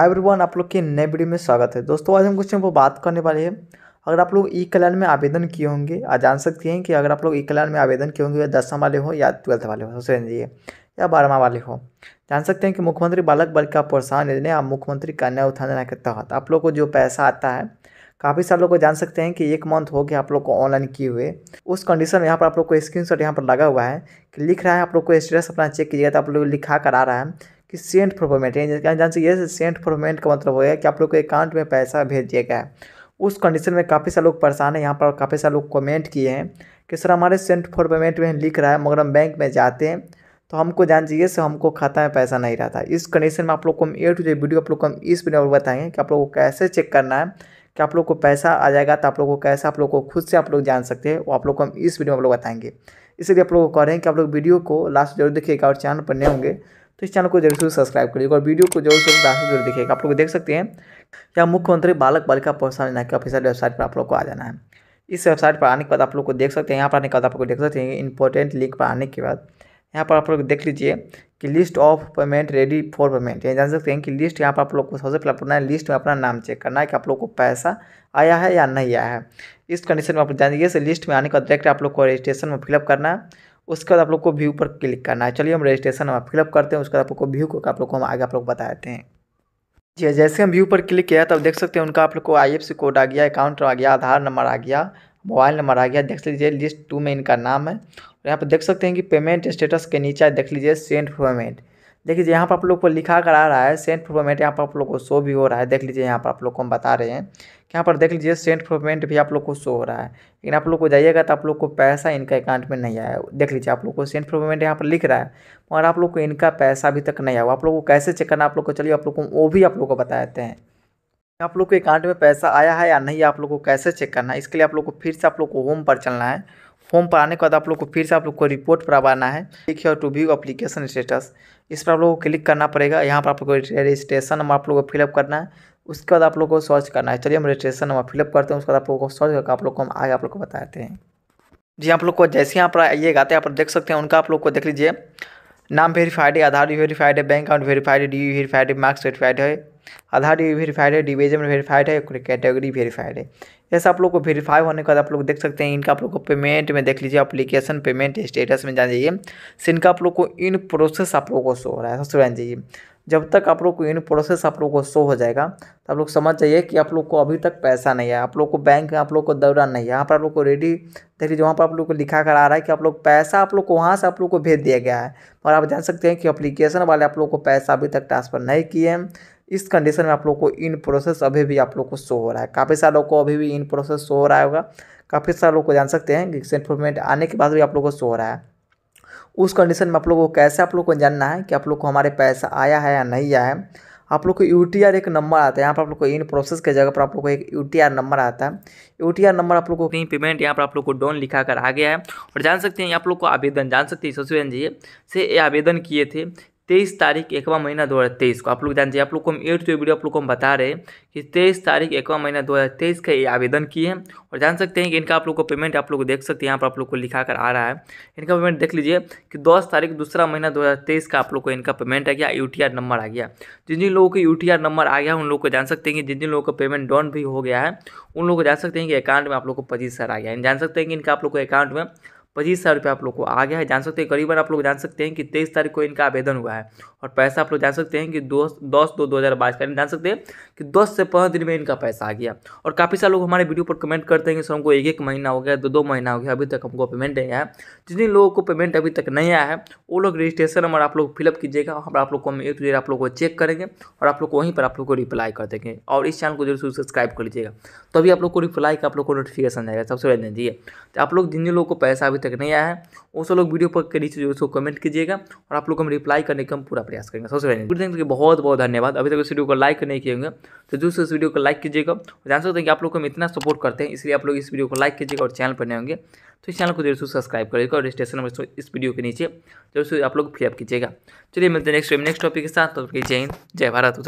everyone आप लोग के नए वीडियो में स्वागत है दोस्तों आज हम कुछ वो बात करने वाले हैं अगर आप लोग ई कल्याण में आवेदन किए होंगे आज जान सकते हैं कि अगर आप लोग ई कल्याण में आवेदन किए होंगे दसवां वाले हो या ट्वेल्थ वाले हो सोच या बारहवा वाले हो जान सकते हैं कि मुख्यमंत्री बालक बल का प्रोत्साहन योजना या मुख्यमंत्री कन्या उत्थान योजना के तहत आप लोग को जो पैसा आता है काफ़ी सारे लोग जान सकते हैं कि एक मंथ हो गया आप लोग को ऑनलाइन किए हुए उस कंडीशन में यहाँ पर आप लोग को स्क्रीन शॉट यहाँ पर लगा हुआ है कि लिख रहा है आप लोग को स्टेटस अपना चेक कीजिएगा तो आप लोग लिखा कर आ रहा है कि सेंट प्रॉफोमेंट है जान से ये सेंट प्रॉफोमेंट का मतलब है कि आप लोग के अकाउंट में पैसा भेज दिया गया है उस कंडीशन में काफ़ी सारे लोग परेशान हैं यहाँ पर काफ़ी सारे लोग कमेंट किए हैं कि सर हमारे सेंट फॉर पेमेंट में लिख रहा है मगर हम बैंक में जाते हैं तो हमको जान चाहिए सर हमको खाता में पैसा नहीं रहता इस कंडीशन में आप लोग को हम ए टू जे वीडियो आप लोग को हम इस वीडियो में बताएंगे कि आप लोग को कैसे चेक करना है कि आप लोग को पैसा आ जाएगा तो आप लोग को कैसे आप लोग को खुद से आप लोग जान सकते हैं वो आप लोग को हम इस वीडियो में आप लोग बताएंगे इसलिए आप लोग को कह रहे हैं कि आप लोग वीडियो को लास्ट जरूर देखिएगा और चैनल पर नहीं होंगे तो इस चैनल को जरूर सब्सक्राइब करिएगा और वीडियो को जरूर से जरूर देखिएगा आप लोग देख सकते हैं या मुख्यमंत्री बालक बालिका प्रोत्साहन की ऑफिसियल वेबसाइट पर आप लोग को आ जाना है इस वेबसाइट पर आने के बाद आप लोग को देख सकते हैं यहाँ पर आने के बाद आप लोग देख सकते हैं इंपॉर्टेंट लिंक पर आने के बाद यहाँ पर आप लोग देख लीजिए कि list of payment ready for payment ये जान सकते हैं कि लिस्ट यहाँ पर आप लोग को सबसे पहले अपना लिस्ट में अपना नाम चेक करना है कि आप लोग को पैसा आया है या नहीं आया है इस कंडीशन में आप जान दीजिए लिस्ट में आने का डायरेक्ट आप लोग को रजिस्ट्रेशन में फिलअप करना है उसके बाद आप लोग को व्यू पर क्लिक करना है चलिए हम रजिस्ट्रेशन हम फिलअप करते हैं उसके बाद आप लोग को व्यू को आप लोग को हम आगे आप लोग बता देते हैं जी जैसे हम व्यू पर क्लिक किया तो आप देख सकते हैं उनका आप लोग को आई कोड आ गया अकाउंट आ गया आधार नंबर आ गया मोबाइल नंबर आ गया देख लीजिए लिस्ट टू में इनका नाम है और यहाँ पर देख सकते हैं कि पेमेंट स्टेटस के नीचे देख लीजिए सेंड पेमेंट देख लीजिए यहाँ पर आप लोग को लिखा कर आ रहा है सेंट प्रोपेमेंट यहाँ पर आप लोग को शो भी हो रहा है देख लीजिए यहाँ पर आप लोग को हम बता रहे हैं कि यहाँ पर देख लीजिए सेंट प्रोपेमेंट भी आप लोग को शो हो रहा है लेकिन आप लोग को जाइएगा तो आप लोग को पैसा इनका अकाउंट में नहीं आया देख लीजिए आप लोग को सेंट प्रोपेमेंट यहाँ पर लिख रहा है मगर आप लोग को इनका पैसा अभी तक नहीं आया आप लोग को कैसे चेक करना आप लोग को चलिए आप लोग को वो भी आप लोग को बता देते हैं आप लोग के अकाउंट में पैसा आया है या नहीं आप लोग को कैसे चेक करना है इसके लिए आप लोग को फिर से आप लोग को होम पर चलना है होम पर आने के बाद आप लोग को फिर से आप लोग को रिपोर्ट पर आना है your to view application status इस पर आप लोग को क्लिक करना पड़ेगा यहाँ पर आप लोग को रजिस्ट्रेशन नंबर आप लोग को फिलअप करना है उसके बाद आप लोग को सर्च करना है चलिए हम रजिस्ट्रेशन नंबर फिलअप करते हैं उसके बाद आप लोग को सर्च करके आप लोग को हम आगे आप लोग को बताते हैं जी आप लोग को जैसे यहाँ पर आइएगा तो यहाँ पर देख सकते हैं उनका आप लोग को देख लीजिए नाम वेरीफाइड है आधार भी वेरीफाइड है बैंक अकाउंट वेरीफाइड है डी वेरीफाइड है मार्क्स वेरीफाइड है आधार वेरीफाइड है डिवीजन वेरीफाइड है कैटेगरी वेरीफाइड है जैसे आप लोग को वेरीफाई होने के बाद आप लोग देख सकते हैं इनका आप लोग को पेमेंट में देख लीजिए अप्लीकेशन पेमेंट स्टेटस में जान जाइए इनका आप लोग को इन प्रोसेस आप लोग को शो हो रहा है सबसे जान जाइए जब तक आप लोग को इन प्रोसेस आप लोग को शो हो जाएगा तो आप लोग समझ जाइए कि आप लोग को अभी तक पैसा नहीं है आप लोग को बैंक आप लोग को दौरा नहीं है यहाँ पर आप लोग को रेडी देख लीजिए वहाँ पर आप लोग को लिखा कर आ रहा है कि आप लोग पैसा आप लोग को वहाँ से आप लोग को भेज दिया गया है और आप जान सकते हैं कि अप्लीकेशन वाले आप लोग को पैसा अभी तक ट्रांसफ़र नहीं किए हैं इस कंडीशन में आप लोग को इन प्रोसेस अभी भी आप लोग को शो हो रहा है काफ़ी सारे लोग को अभी भी इन प्रोसेस शो हो रहा होगा काफ़ी सारे लोग को जान सकते हैं कि इन्फॉर्मेंट आने के बाद भी आप लोग को शो हो रहा है उस कंडीशन में आप लोगों को कैसे आप लोग को जानना है कि आप लोग को हमारे पैसा आया है या नहीं आया है आप लोग को यू एक नंबर आता है यहाँ पर आप लोग को इन प्रोसेस के जगह पर आप लोग को एक यू नंबर आता है यू नंबर आप लोग को कहीं पेमेंट यहाँ पर आप लोग को डोन लिखा कर आ गया है और जान सकते हैं आप लोग को आवेदन जान सकते हैं सबसे जी से ये आवेदन किए थे तेईस तारीख एकवा महीना दो हज़ार तेईस को आप लोग जान हैं आप लोग को हम एट जो वीडियो आप लोग को हम बता रहे हैं कि तेईस तारीख एकवा महीना दो हज़ार तेईस का ये आवेदन किए हैं और जान सकते हैं कि इनका आप लोग को पेमेंट आप लोग देख सकते हैं यहाँ पर आप लोग को लिखा कर आ रहा है इनका पेमेंट देख लीजिए कि दस तारीख दूसरा महीना दो का आप लोग को इनका पेमेंट आ गया यू नंबर आ गया जिन जिन लोगों को यू नंबर आ गया उन लोग को जान सकते हैं कि जिन जिन लोगों का पेमेंट डॉन भी हो गया है उन लोग को जान सकते हैं कि अकाउंट में आप लोग को पच्चीस हज़ार आ गया जान सकते हैं कि इनका आप लोग को अकाउंट में पच्चीस हज़ार रुपये आप लोग को आ गया है जान सकते हैं करीबन आप लोग जान सकते हैं कि तेईस तारीख को इनका आवेदन हुआ है और पैसा आप लोग जान सकते हैं कि दो दस दो दो हज़ार बाईस का जान सकते हैं कि दस से पंद्रह दिन में इनका पैसा आ गया और काफ़ी सारे लोग हमारे वीडियो पर कमेंट करते हैं कि सर हमको एक एक महीना हो गया दो दो महीना हो गया अभी तक हमको पेमेंट नहीं आया जिन लोगों को पेमेंट अभी तक नहीं आया है वो लोग रजिस्ट्रेशन नंबर आप लोग फिलअप कीजिएगा हम आप लोग को हम एक टू आप लोग को चेक करेंगे और आप लोग को वहीं पर आप लोग को रिप्लाई कर देंगे और इस चैनल को जरूर सब्सक्राइब कर लीजिएगा तो अभी आप लोग को रिप्लाई का आप लोग को नोटिफिकेशन आएगा सबसे पहले दीजिए तो आप लोग जिन लोगों को पैसा अभी तक तक नहीं आया है वो सब लोग वीडियो पर के नीचे जो है कमेंट कीजिएगा और आप लोग हम रिप्लाई करने का हम पूरा प्रयास करेंगे सबसे पहले वीडियो देखने बहुत बहुत धन्यवाद अभी तक इस वीडियो को लाइक नहीं किए होंगे तो जरूर इस वीडियो को लाइक कीजिएगा जान सकते हैं कि आप लोग हम इतना सपोर्ट करते हैं इसलिए आप लोग इस वीडियो को लाइक कीजिएगा और चैनल पर नहीं होंगे तो इस चैनल को जरूर सब्सक्राइब करिएगा और रजिस्ट्रेशन नंबर इस वीडियो के नीचे जरूर आप लोग फिलअप कीजिएगा चलिए मिलते हैं नेक्स्ट नेक्स्ट टॉपिक के साथ जय हिंद जय भारत